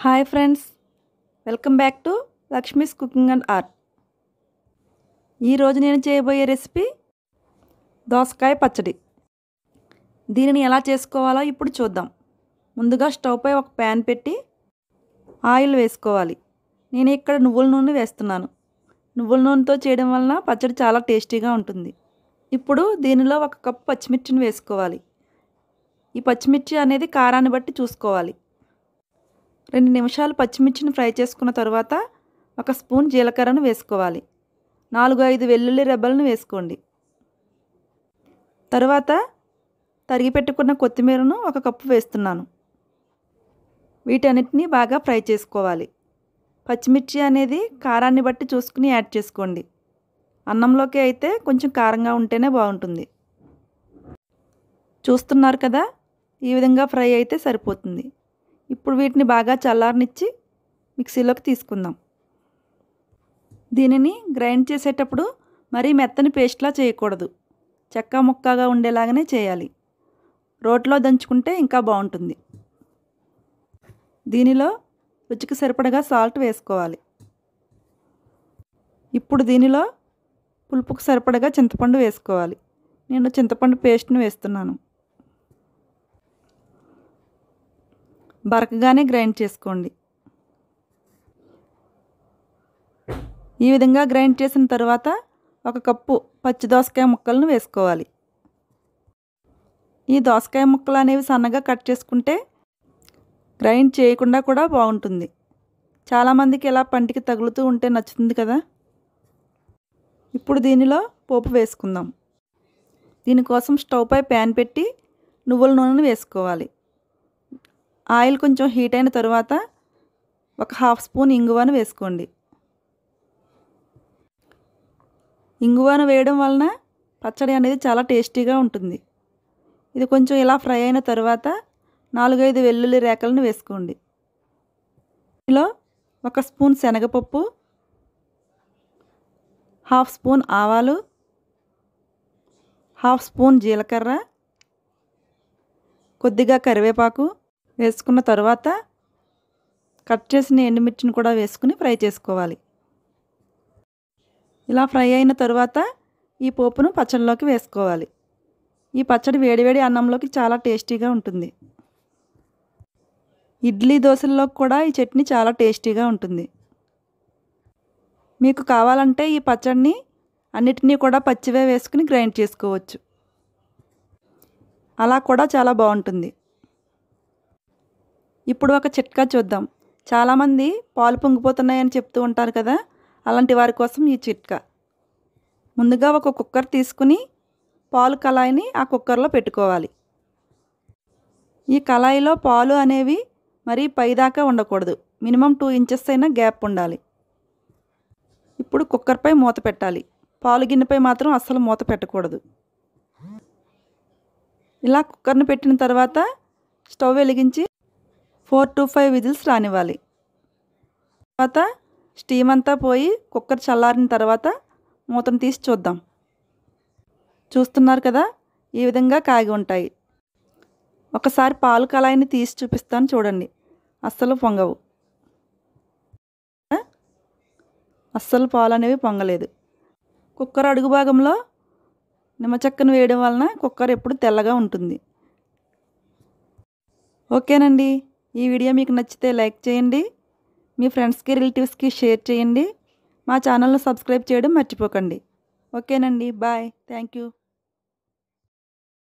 hi friends welcome back to Lakshmi's cooking and art ఈరోజు నేను చేయబోయే రెసిపీ దోసకాయ పచ్చడి దీనిని ఎలా చేసుకోవాలో ఇప్పుడు చూద్దాం ముందుగా స్టవ్పై ఒక ప్యాన్ పెట్టి ఆయిల్ వేసుకోవాలి నేను ఇక్కడ నువ్వుల నూనె వేస్తున్నాను నువ్వుల నూనెతో చేయడం వలన పచ్చడి చాలా టేస్టీగా ఉంటుంది ఇప్పుడు దీనిలో ఒక కప్పు పచ్చిమిర్చిని వేసుకోవాలి ఈ పచ్చిమిర్చి అనేది కారాన్ని బట్టి చూసుకోవాలి రెండు నిమిషాలు పచ్చిమిర్చిని ఫ్రై చేసుకున్న తర్వాత ఒక స్పూన్ జీలకర్రను వేసుకోవాలి నాలుగు ఐదు వెల్లుల్లి రెబ్బలను వేసుకోండి తర్వాత తరిగి పెట్టుకున్న కొత్తిమీరను ఒక కప్పు వేస్తున్నాను వీటన్నిటిని బాగా ఫ్రై చేసుకోవాలి పచ్చిమిర్చి అనేది కారాన్ని బట్టి చూసుకుని యాడ్ చేసుకోండి అన్నంలోకి అయితే కొంచెం కారంగా ఉంటేనే బాగుంటుంది చూస్తున్నారు కదా ఈ విధంగా ఫ్రై అయితే సరిపోతుంది ఇప్పుడు వీటిని బాగా చల్లారనిచ్చి మిక్సీలోకి తీసుకుందాం దీనిని గ్రైండ్ చేసేటప్పుడు మరీ మెత్తని పేస్ట్లా చేయకూడదు చెక్క ముక్కగా ఉండేలాగానే చేయాలి రోట్లో దంచుకుంటే ఇంకా బాగుంటుంది దీనిలో రుచికి సరిపడగా సాల్ట్ వేసుకోవాలి ఇప్పుడు దీనిలో పులుపుకు సరిపడగా చింతపండు వేసుకోవాలి నేను చింతపండు పేస్ట్ని వేస్తున్నాను బరకగానే గ్రైండ్ చేసుకోండి ఈ విధంగా గ్రైండ్ చేసిన తర్వాత ఒక కప్పు పచ్చి దోసకాయ ముక్కలను వేసుకోవాలి ఈ దోసకాయ ముక్కలు అనేవి సన్నగా కట్ చేసుకుంటే గ్రైండ్ చేయకుండా కూడా బాగుంటుంది చాలామందికి ఇలా పంటికి తగులుతూ ఉంటే నచ్చుతుంది కదా ఇప్పుడు దీనిలో పోపు వేసుకుందాం దీనికోసం స్టవ్ పై ప్యాన్ పెట్టి నువ్వుల నూనెను వేసుకోవాలి ఆయిల్ కొంచెం హీట్ అయిన తర్వాత ఒక హాఫ్ స్పూన్ ఇంగువను వేసుకోండి ఇంగువను వేయడం వలన పచ్చడి అనేది చాలా టేస్టీగా ఉంటుంది ఇది కొంచెం ఇలా ఫ్రై అయిన తర్వాత నాలుగైదు వెల్లుల్లి రేఖలను వేసుకోండి ఇందులో ఒక స్పూన్ శనగపప్పు హాఫ్ స్పూన్ ఆవాలు హాఫ్ స్పూన్ జీలకర్ర కొద్దిగా కరివేపాకు వేసుకున్న తర్వాత కట్ చేసిన ఎండుమిర్చిని కూడా వేసుకుని ఫ్రై చేసుకోవాలి ఇలా ఫ్రై అయిన తర్వాత ఈ పోపును పచ్చడిలోకి వేసుకోవాలి ఈ పచ్చడి వేడివేడి అన్నంలోకి చాలా టేస్టీగా ఉంటుంది ఇడ్లీ దోశల్లో కూడా ఈ చట్నీ చాలా టేస్టీగా ఉంటుంది మీకు కావాలంటే ఈ పచ్చడిని అన్నిటినీ కూడా పచ్చివే వేసుకుని గ్రైండ్ చేసుకోవచ్చు అలా కూడా చాలా బాగుంటుంది ఇప్పుడు ఒక చిట్కా చూద్దాం చాలామంది పాలు పొంగిపోతున్నాయని చెప్తూ ఉంటారు కదా అలాంటి వారి కోసం ఈ చిట్కా ముందుగా ఒక కుక్కర్ తీసుకుని పాలు కళాయిని ఆ కుక్కర్లో పెట్టుకోవాలి ఈ కళాయిలో పాలు అనేవి మరీ పైదాకా ఉండకూడదు మినిమం టూ ఇంచెస్ అయినా గ్యాప్ ఉండాలి ఇప్పుడు కుక్కర్పై మూత పెట్టాలి పాలు గిన్నెపై మాత్రం అస్సలు మూత పెట్టకూడదు ఇలా కుక్కర్ని పెట్టిన తర్వాత స్టవ్ వెలిగించి ఫోర్ టు ఫైవ్ విజిల్స్ రానివ్వాలి తర్వాత స్టీమ్ అంతా పోయి కుక్కర్ చల్లారిన తర్వాత మూతను తీసి చూద్దాం చూస్తున్నారు కదా ఈ విధంగా కాగి ఉంటాయి ఒకసారి పాలు కళాయిని తీసి చూపిస్తాను చూడండి అస్సలు పొంగవు అస్సలు పాలు అనేవి పొంగలేదు కుక్కర్ అడుగు భాగంలో నిమ్మచెక్కను వేయడం వలన కుక్కర్ ఎప్పుడు తెల్లగా ఉంటుంది ఓకేనండి ఈ వీడియో మీకు నచ్చితే లైక్ చేయండి మీ ఫ్రెండ్స్కి రిలేటివ్స్కి షేర్ చేయండి మా ఛానల్ను సబ్స్క్రైబ్ చేయడం మర్చిపోకండి ఓకేనండి బాయ్ థ్యాంక్ యూ